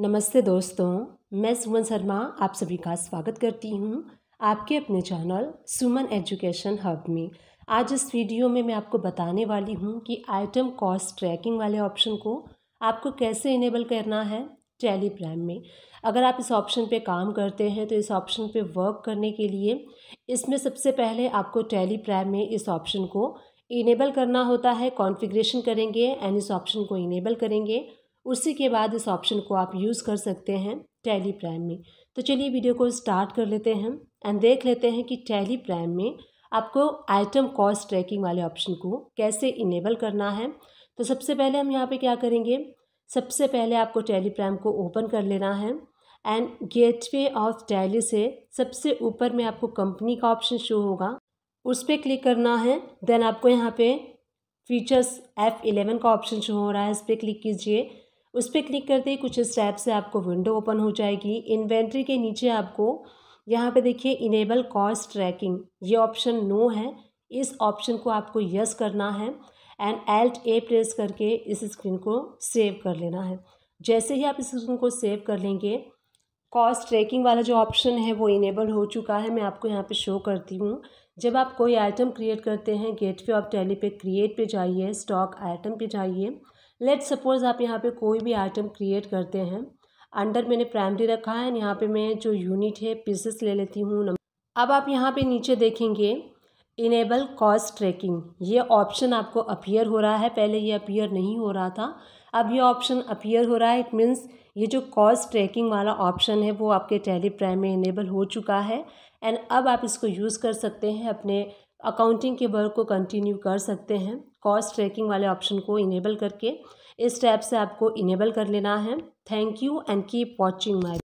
नमस्ते दोस्तों मैं सुमन शर्मा आप सभी का स्वागत करती हूँ आपके अपने चैनल सुमन एजुकेशन हब में आज इस वीडियो में मैं आपको बताने वाली हूँ कि आइटम कॉस्ट ट्रैकिंग वाले ऑप्शन को आपको कैसे इनेबल करना है टैली प्राइम में अगर आप इस ऑप्शन पे काम करते हैं तो इस ऑप्शन पे वर्क करने के लिए इसमें सबसे पहले आपको टैली प्राइम में इस ऑप्शन को इनेबल करना होता है कॉन्फ़िगरेशन करेंगे एंड इस ऑप्शन को इनेबल करेंगे उसी के बाद इस ऑप्शन को आप यूज़ कर सकते हैं टैली प्राइम में तो चलिए वीडियो को स्टार्ट कर लेते हैं एंड देख लेते हैं कि टैली प्राइम में आपको आइटम कॉस्ट ट्रैकिंग वाले ऑप्शन को कैसे इनेबल करना है तो सबसे पहले हम यहाँ पे क्या करेंगे सबसे पहले आपको टैली प्राइम को ओपन कर लेना है एंड गेटवे ऑफ टैली से सबसे ऊपर में आपको कंपनी का ऑप्शन शो होगा उस पर क्लिक करना है देन आपको यहाँ पे फीचर्स एफ़ इलेवन का ऑप्शन शो हो रहा है इस पर क्लिक कीजिए उस पर क्लिक करते ही कुछ स्टेप से आपको विंडो ओपन हो जाएगी इन्वेंट्री के नीचे आपको यहाँ पे देखिए इनेबल कॉस्ट ट्रैकिंग ये ऑप्शन नो है इस ऑप्शन को आपको यस करना है एंड एल्ट ए प्रेस करके इस स्क्रीन को सेव कर लेना है जैसे ही आप इस स्क्रीन को सेव कर लेंगे कॉस्ट ट्रैकिंग वाला जो ऑप्शन है वो इनेबल हो चुका है मैं आपको यहाँ पे शो करती हूँ जब आप कोई आइटम क्रिएट करते हैं गेटवे ऑफ टेली पे क्रिएट पे जाइए स्टॉक आइटम पे जाइए लेट सपोज़ आप यहाँ पे कोई भी आइटम क्रिएट करते हैं अंडर मैंने प्राइमरी रखा है यहाँ पे मैं जो यूनिट है पीसेस ले लेती हूँ अब आप यहाँ पे नीचे देखेंगे इनेबल कॉस्ट ट्रैकिंग ये ऑप्शन आपको अपीयर हो रहा है पहले ये अपीयर नहीं हो रहा था अब ये ऑप्शन अपीयर हो रहा है इट मीन्स ये जो कॉस्ट ट्रैकिंग वाला ऑप्शन है वो आपके टेली प्राइम में इनेबल हो चुका है एंड अब आप इसको यूज़ कर सकते हैं अपने अकाउंटिंग के वर्क को कंटिन्यू कर सकते हैं कॉस्ट ट्रैकिंग वाले ऑप्शन को इनेबल करके इस टैब से आपको इनेबल कर लेना है thank you and keep watching my